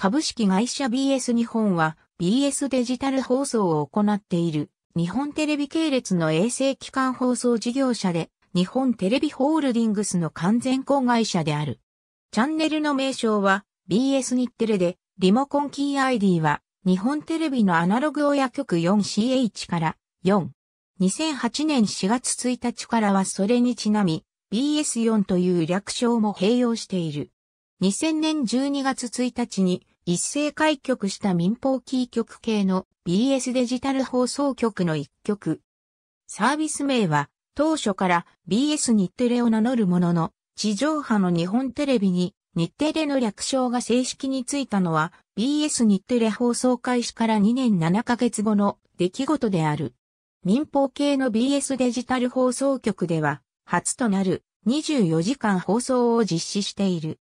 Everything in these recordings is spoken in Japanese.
株式会社 BS 日本は BS デジタル放送を行っている日本テレビ系列の衛星機関放送事業者で日本テレビホールディングスの完全子会社である。チャンネルの名称は BS 日テレでリモコンキー ID は日本テレビのアナログ親局 4CH から4。2008年4月1日からはそれにちなみ BS4 という略称も併用している。2000年12月1日に一斉開局した民放キー局系の BS デジタル放送局の一局。サービス名は当初から BS 日テレを名乗るものの、地上波の日本テレビに日テレの略称が正式についたのは BS 日テレ放送開始から2年7ヶ月後の出来事である。民放系の BS デジタル放送局では初となる24時間放送を実施している。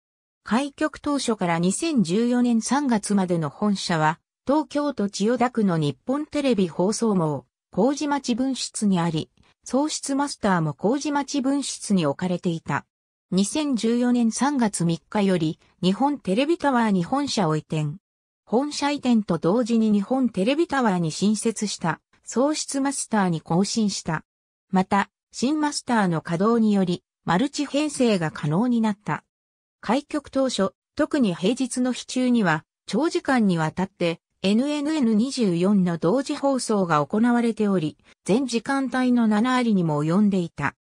開局当初から2014年3月までの本社は、東京都千代田区の日本テレビ放送網、麹町分室にあり、創出マスターも麹町分室に置かれていた。2014年3月3日より、日本テレビタワーに本社を移転。本社移転と同時に日本テレビタワーに新設した、創出マスターに更新した。また、新マスターの稼働により、マルチ編成が可能になった。開局当初、特に平日の日中には、長時間にわたって NNN24 の同時放送が行われており、全時間帯の7割にも及んでいた。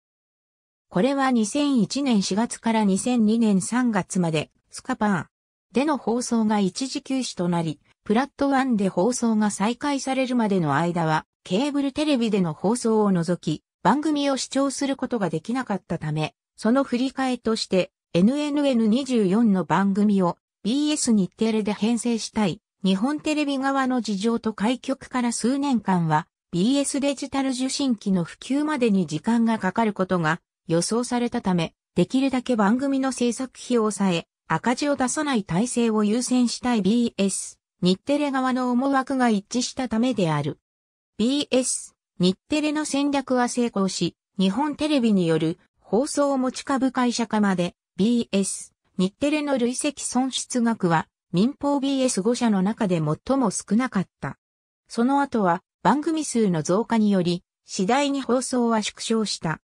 これは2001年4月から2002年3月まで、スカパーでの放送が一時休止となり、プラットワンで放送が再開されるまでの間は、ケーブルテレビでの放送を除き、番組を視聴することができなかったため、その振り替えとして、NNN24 の番組を BS 日テレで編成したい日本テレビ側の事情と開局から数年間は BS デジタル受信機の普及までに時間がかかることが予想されたため、できるだけ番組の制作費を抑え、赤字を出さない体制を優先したい BS、日テレ側の思惑が一致したためである。BS、日テレの戦略は成功し、日本テレビによる放送を持ち株会社化まで BS、日テレの累積損失額は民放 BS5 社の中で最も少なかった。その後は番組数の増加により、次第に放送は縮小した。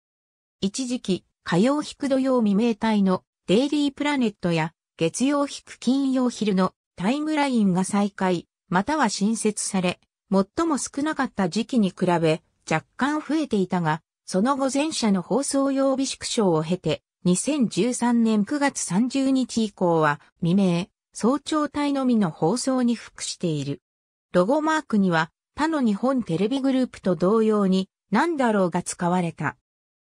一時期、火曜引く土曜未明帯のデイリープラネットや月曜引く金曜昼のタイムラインが再開、または新設され、最も少なかった時期に比べ若干増えていたが、その後前者の放送曜日縮小を経て、2013年9月30日以降は未明、早朝帯のみの放送に服している。ロゴマークには他の日本テレビグループと同様に何だろうが使われた。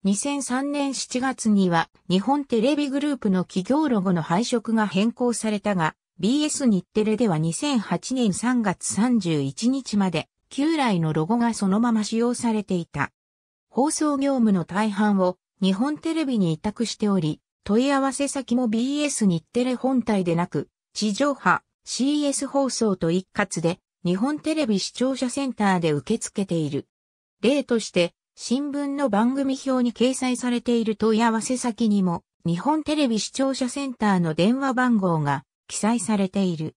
2003年7月には日本テレビグループの企業ロゴの配色が変更されたが、BS 日テレでは2008年3月31日まで旧来のロゴがそのまま使用されていた。放送業務の大半を日本テレビに委託しており、問い合わせ先も BS 日テレ本体でなく、地上波、CS 放送と一括で、日本テレビ視聴者センターで受け付けている。例として、新聞の番組表に掲載されている問い合わせ先にも、日本テレビ視聴者センターの電話番号が記載されている。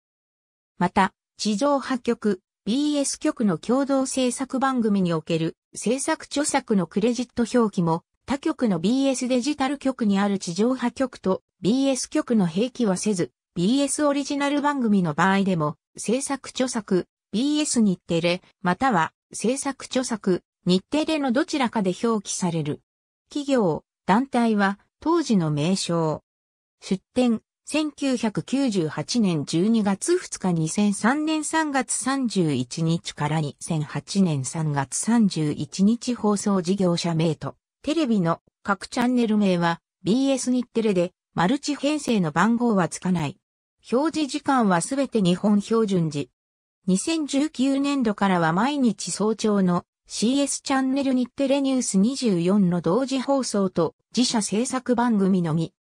また、地上波局、BS 局の共同制作番組における制作著作のクレジット表記も他局の BS デジタル局にある地上波局と BS 局の併記はせず、BS オリジナル番組の場合でも、制作著作、BS 日テレ、または制作著作、日テレのどちらかで表記される。企業、団体は当時の名称。出展、1998年12月2日2003年3月31日から2008年3月31日放送事業者名とテレビの各チャンネル名は BS 日テレでマルチ編成の番号はつかない。表示時間はすべて日本標準時。2019年度からは毎日早朝の CS チャンネル日テレニュース24の同時放送と自社制作番組のみ。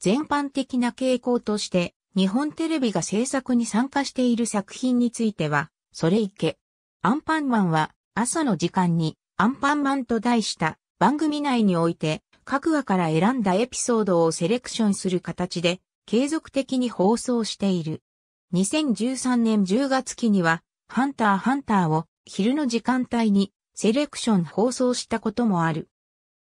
全般的な傾向として日本テレビが制作に参加している作品については、それいけ。アンパンマンは朝の時間にアンパンマンと題した番組内において各話から選んだエピソードをセレクションする形で継続的に放送している。2013年10月期には、ハンターハンターを昼の時間帯にセレクション放送したこともある。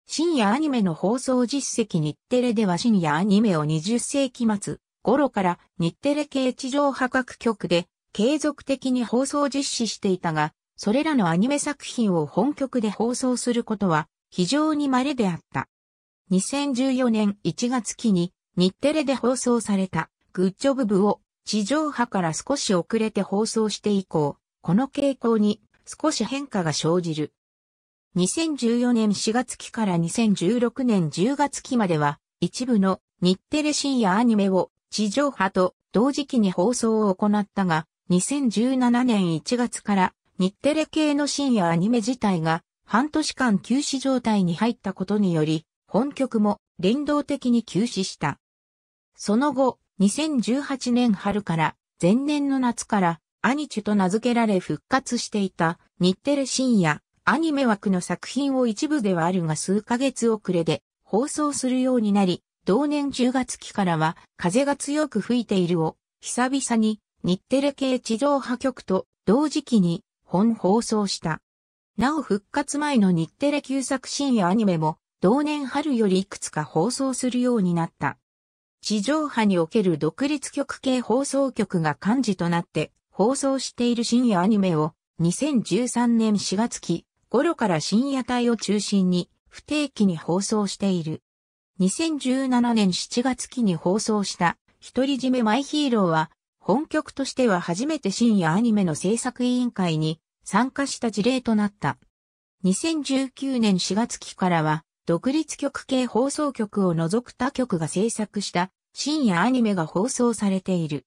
深夜アニメの放送実績日テレでは深夜アニメを20世紀末頃から日テレ系地上波各局で継続的に放送実施していたが、それらのアニメ作品を本局で放送することは非常に稀であった。2014年1月期に日テレで放送されたグッジョブ部を地上波から少し遅れて放送して以降、この傾向に少し変化が生じる。2014年4月期から2016年10月期までは一部の日テレ深夜アニメを地上波と同時期に放送を行ったが、2017年1月から日テレ系の深夜アニメ自体が半年間休止状態に入ったことにより、本局も連動的に休止した。その後、2018年春から、前年の夏から、アニチュと名付けられ復活していた、日テレ深夜、アニメ枠の作品を一部ではあるが数ヶ月遅れで放送するようになり、同年10月期からは、風が強く吹いているを、久々に日テレ系地上波局と同時期に本放送した。なお復活前の日テレ旧作深夜アニメも、同年春よりいくつか放送するようになった。地上波における独立局系放送局が幹事となって放送している深夜アニメを2013年4月期頃から深夜帯を中心に不定期に放送している。2017年7月期に放送した一人占めマイヒーローは本局としては初めて深夜アニメの制作委員会に参加した事例となった。2019年4月期からは、独立局系放送局を除く他局が制作した深夜アニメが放送されている。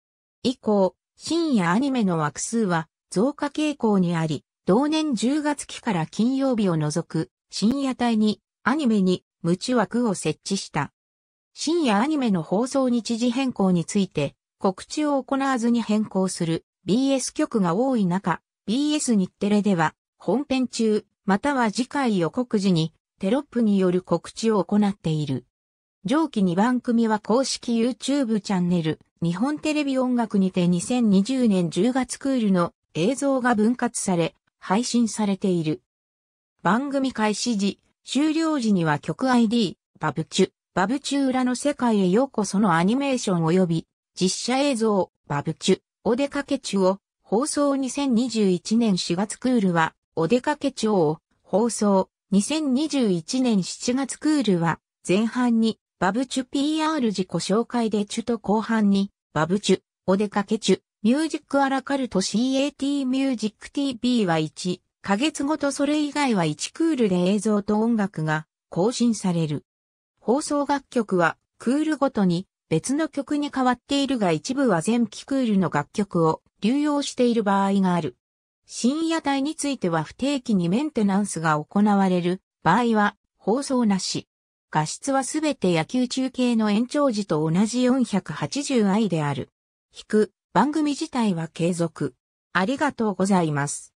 以降、深夜アニメの枠数は増加傾向にあり、同年10月期から金曜日を除く深夜帯にアニメに無知枠を設置した。深夜アニメの放送日時変更について告知を行わずに変更する BS 局が多い中、BS 日テレでは、本編中、または次回予告時に、テロップによる告知を行っている。上記2番組は公式 YouTube チャンネル、日本テレビ音楽にて2020年10月クールの映像が分割され、配信されている。番組開始時、終了時には曲 ID、バブチュ、バブチュ裏の世界へようこそのアニメーション及び、実写映像、バブチュ、お出かけ中を放送2021年4月クールは、お出かけ帳を放送2021年7月クールは、前半に、バブチュ PR 自己紹介でチュと後半に、バブチュ、お出かけチュ、ミュージックアラカルト CAT ミュージック TV は1、ヶ月ごとそれ以外は1クールで映像と音楽が更新される。放送楽曲は、クールごとに別の曲に変わっているが一部は全期クールの楽曲を流用している場合がある。深夜帯については不定期にメンテナンスが行われる場合は放送なし。画質はすべて野球中継の延長時と同じ 480i である。引く番組自体は継続。ありがとうございます。